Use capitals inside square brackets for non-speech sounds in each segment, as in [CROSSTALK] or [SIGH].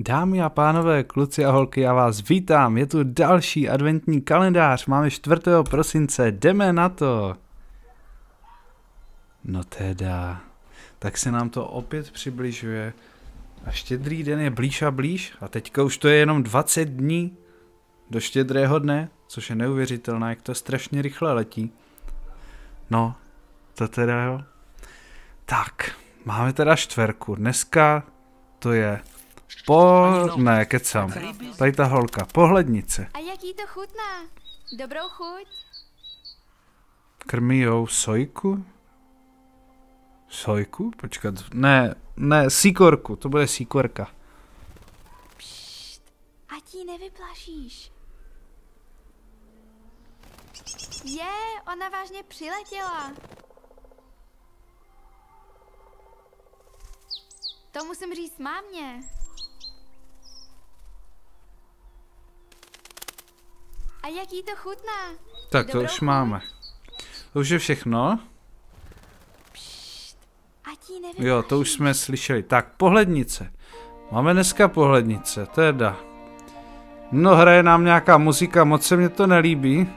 Dámy a pánové, kluci a holky, já vás vítám. Je tu další adventní kalendář. Máme 4. prosince. Jdeme na to. No teda. Tak se nám to opět přibližuje. A štědrý den je blíž a blíž. A teďka už to je jenom 20 dní do štědrého dne, což je neuvěřitelné, jak to strašně rychle letí. No, to teda jo. Tak, máme teda čtverku. Dneska to je po... No. ne, kecám. Tady ta holka, pohlednice. A jak jí to chutná? Dobrou chuť? Krmí jou sojku? Sojku? Počkat, ne, ne, síkorku, to bude síkorka. Pšt, ať ji nevyplašíš. Je, ona vážně přiletěla. To musím říct mámě. A jaký to chutná. Tak Dobrou to už chuť. máme. To už je všechno. Pšt, jo, to už jsme slyšeli. Tak, pohlednice. Máme dneska pohlednice, teda. No, hraje nám nějaká muzika, moc se mě to nelíbí.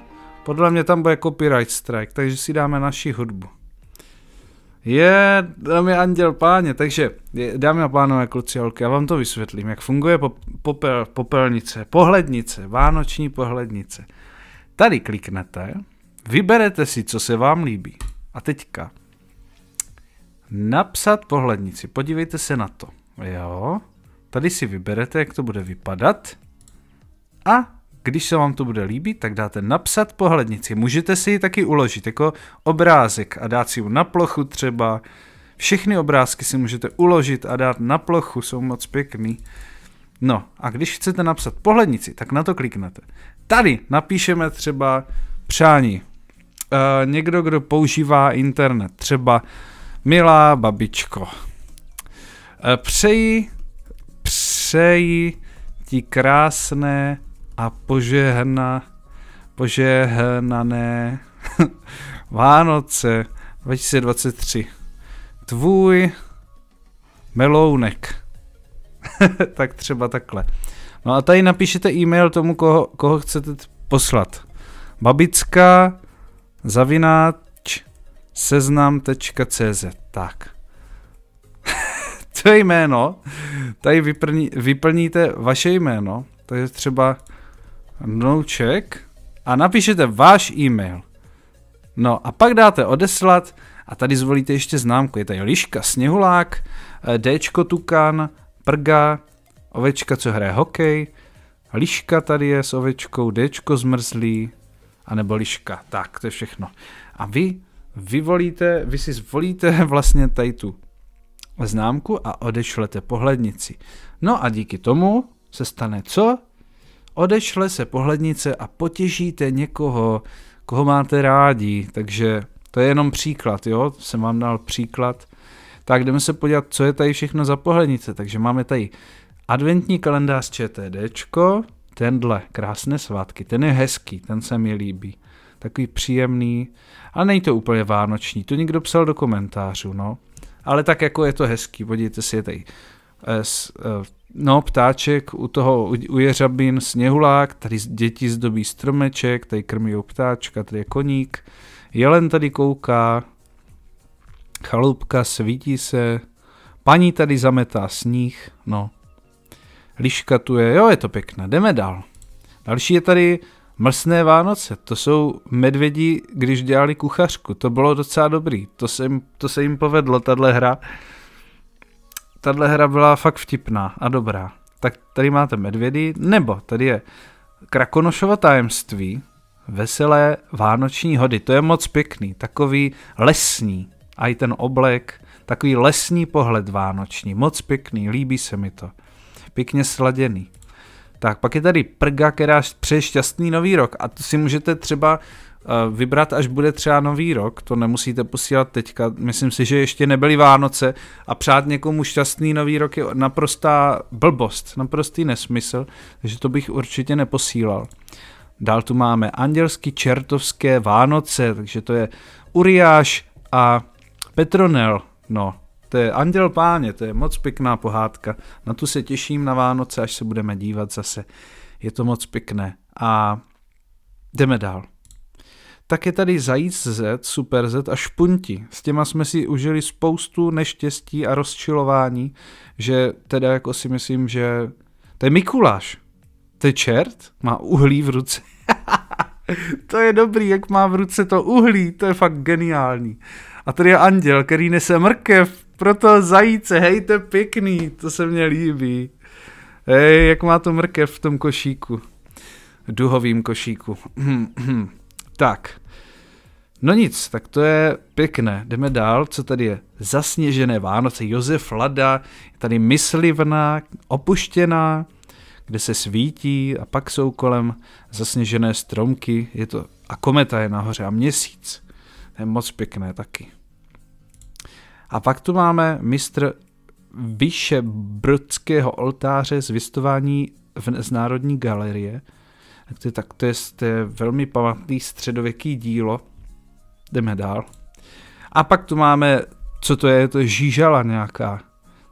Podle mě tam bude copyright strike, takže si dáme naši hudbu. Je, tam je anděl páně, takže dámy a pánové, kluci a holky, já vám to vysvětlím, jak funguje popel, popelnice, pohlednice, vánoční pohlednice. Tady kliknete, vyberete si, co se vám líbí. A teďka, napsat pohlednici, podívejte se na to. Jo, tady si vyberete, jak to bude vypadat a když se vám to bude líbit, tak dáte napsat pohlednici. Můžete si ji taky uložit jako obrázek a dát si ji na plochu třeba. Všechny obrázky si můžete uložit a dát na plochu, jsou moc pěkný. No a když chcete napsat pohlednici, tak na to kliknete. Tady napíšeme třeba přání. E, někdo, kdo používá internet, třeba milá babičko. E, přeji, přeji ti krásné a požehna, požehnané [LAUGHS] Vánoce 2023. Tvůj melounek. [LAUGHS] tak třeba takhle. No a tady napíšete e-mail tomu, koho, koho chcete poslat. Babická zavináč seznam.cz Tak. [LAUGHS] to jméno, tady vyplní, vyplníte vaše jméno, To je třeba mnouček a napíšete váš e-mail. No a pak dáte odeslat a tady zvolíte ještě známku. Je tady liška, sněhulák, eh, Dčko tukan, prga, ovečka, co hraje hokej, liška tady je s ovečkou, Dčko zmrzlý, anebo liška. Tak, to je všechno. A vy vyvolíte, vy si zvolíte [LAUGHS] vlastně tady tu známku a odešlete pohlednici. No a díky tomu se stane co? Odešle se pohlednice a potěšíte někoho, koho máte rádi. Takže to je jenom příklad, jo? Jsem vám dal příklad. Tak jdeme se podívat, co je tady všechno za pohlednice. Takže máme tady adventní kalendář ČTD, tenhle, krásné svátky, ten je hezký, ten se mi líbí. Takový příjemný, ale není to úplně vánoční, to někdo psal do komentářů, no. Ale tak jako je to hezký, podívejte si, je tady Eh, s, eh, no, ptáček u toho, u, jeřabin sněhulák, tady děti zdobí stromeček, tady krmí ptáčka, tady je koník, jelen tady kouká, chalupka svítí se, paní tady zametá sníh, no. Liška tu je, jo, je to pěkné, jdeme dál. Další je tady Mlsné Vánoce, to jsou medvědi, když dělali kuchařku, to bylo docela dobrý, to se jim, to se jim povedlo, tahle hra tahle hra byla fakt vtipná a dobrá. Tak tady máte medvědy, nebo tady je Krakonošova tajemství, veselé vánoční hody. To je moc pěkný, takový lesní. A i ten oblek, takový lesní pohled vánoční, moc pěkný, líbí se mi to. Pěkně sladěný. Tak pak je tady Prga, která přeje šťastný nový rok a to si můžete třeba eh, vybrat, až bude třeba nový rok, to nemusíte posílat teďka, myslím si, že ještě nebyly Vánoce a přát někomu šťastný nový rok je naprostá blbost, naprostý nesmysl, takže to bych určitě neposílal. Dál tu máme andělský čertovské Vánoce, takže to je Uriáš a Petronel, no to je Anděl páně, to je moc pěkná pohádka. Na tu se těším na Vánoce, až se budeme dívat zase. Je to moc pěkné. A jdeme dál. Tak je tady Zajíc Z, Super Z a Špunti. S těma jsme si užili spoustu neštěstí a rozčilování, že teda jako si myslím, že to je Mikuláš. To je čert, má uhlí v ruce. [LAUGHS] to je dobrý, jak má v ruce to uhlí, to je fakt geniální. A tady je anděl, který nese mrkev proto zajíce, hej, to je pěkný, to se mně líbí. Hej, jak má to mrkev v tom košíku. Duhovým košíku. [CLEARS THROAT] tak. No nic, tak to je pěkné. Jdeme dál, co tady je? Zasněžené Vánoce, Josef Lada, je tady myslivná, opuštěná, kde se svítí a pak jsou kolem zasněžené stromky, je to a kometa je nahoře a měsíc. To je moc pěkné taky. A pak tu máme mistr Vyše brdského oltáře z vystování v, z Národní galerie. Tak to je, tak to je, to je velmi pamatný středověký dílo. Jdeme dál. A pak tu máme, co to je, to je žížala nějaká.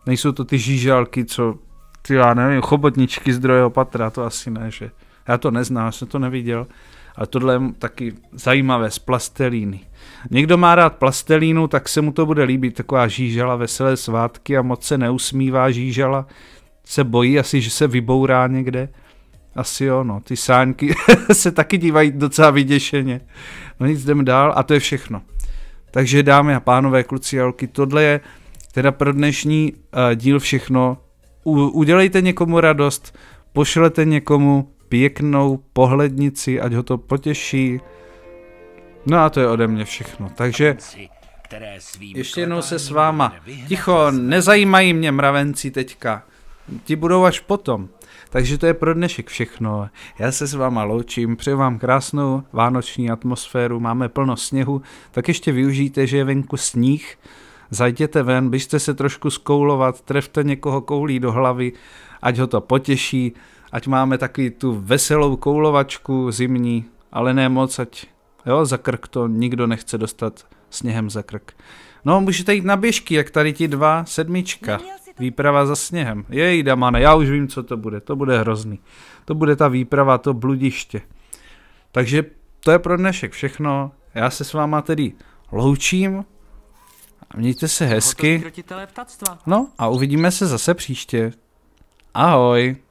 Nejsou to ty žížalky, co, ty já nevím, chobotničky z druhého patra, to asi ne, že. Já to neznám, já jsem to neviděl. Ale tohle je taky zajímavé z plastelíny. Někdo má rád plastelínu, tak se mu to bude líbit. Taková žížala, veselé svátky a moc se neusmívá žížala. Se bojí asi, že se vybourá někde. Asi jo, no. Ty sáňky [LAUGHS] se taky dívají docela vyděšeně. No nic, jdem dál a to je všechno. Takže dámy a pánové, kluci a holky, tohle je teda pro dnešní uh, díl všechno. U, udělejte někomu radost, pošlete někomu pěknou pohlednici, ať ho to potěší. No a to je ode mě všechno. Takže ještě jednou se s váma. Ticho, nezajímají mě mravenci teďka. Ti budou až potom. Takže to je pro dnešek všechno. Já se s váma loučím, přeju vám krásnou vánoční atmosféru, máme plno sněhu, tak ještě využijte, že je venku sníh, zajděte ven, běžte se trošku skoulovat, trefte někoho koulí do hlavy, ať ho to potěší ať máme taky tu veselou koulovačku zimní, ale ne moc, ať jo, za krk to nikdo nechce dostat sněhem za krk. No, můžete jít na běžky, jak tady ti dva, sedmička. Výprava za sněhem. Jej, damane, já už vím, co to bude. To bude hrozný. To bude ta výprava, to bludiště. Takže to je pro dnešek všechno. Já se s váma tedy loučím. Mějte se hezky. No a uvidíme se zase příště. Ahoj.